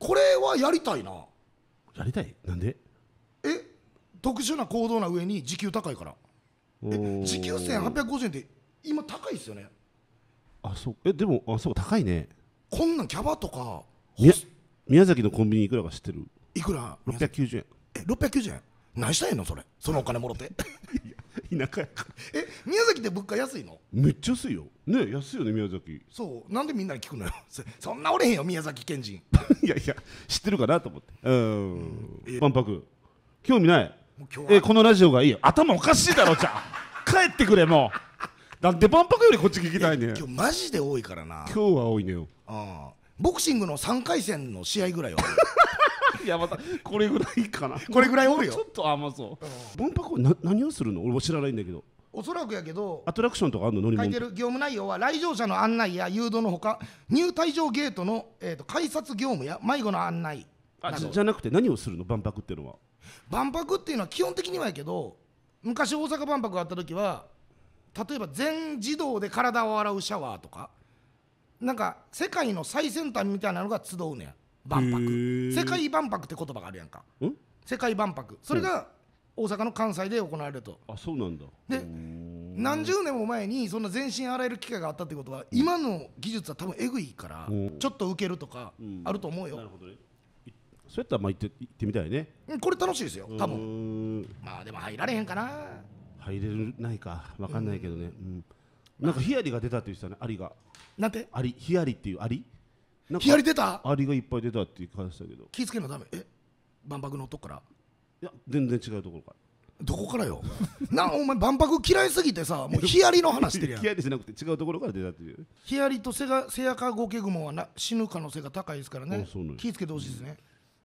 これはやりたいなやりたいなんでえ特殊な行動な上に時給高いからえ時給1850円って今高いですよねあそうえでもあそう高いねこんなんキャバとか宮崎のコンビニいくらか知ってるいくら690円え690円何したいのそれそのお金もろて 田舎やえ宮崎って物価安いのめっちゃ安いよね安いよね宮崎そうなんでみんなに聞くのよそんなおれへんよ宮崎県人 いやいや知ってるかなと思ってうんわ、うんぱ興味ないえこのラジオがいいよ頭おかしいだろじゃあ 帰ってくれもうなんで万博よりこっち聞きたいね今日マジで多いからな今日は多いねよああボクシングの3回戦の試合ぐらいは やまたこれぐらいかなこれぐらいおるよちょっと甘そう万博な何をするの俺も知らないんだけどおそらくやけどアトラクションとかあるの乗り書いてる業務内容は来場者の案内や誘導のほか入退場ゲートの、えー、と改札業務や迷子の案内あじゃじゃなくて何をするの万博っていうのは万博っていうのは基本的にはやけど昔大阪万博があった時は例えば全自動で体を洗うシャワーとかなんか世界の最先端みたいなのが集うねや万博世界万博って言葉があるやんか世界万博それが大阪の関西で行われるとあそうなんだで何十年も前にそんな全身洗える機会があったってことは今の技術は多分えぐいからちょっと受けるとかあると思うよ、なるほどねそうやったらまあ行って行ってみたいねこれ楽しいですよ多分まあでも入られへんかな入れないか分かんないけどね、うんなんかヒアリが出たって言ってたねアリがなんてアリヒアリっていうアリヒアリ出たアリがいっぱい出たって感じたけど気付けなダメえ万博のとこからいや全然違うところからどこからよ なお前万博嫌いすぎてさもうヒアリの話してるやん ヒアリじゃなくて違うところから出たっていうヒアリとセガセアカゴケグモはな死ぬ可能性が高いですからね気付けてほしいですね、うん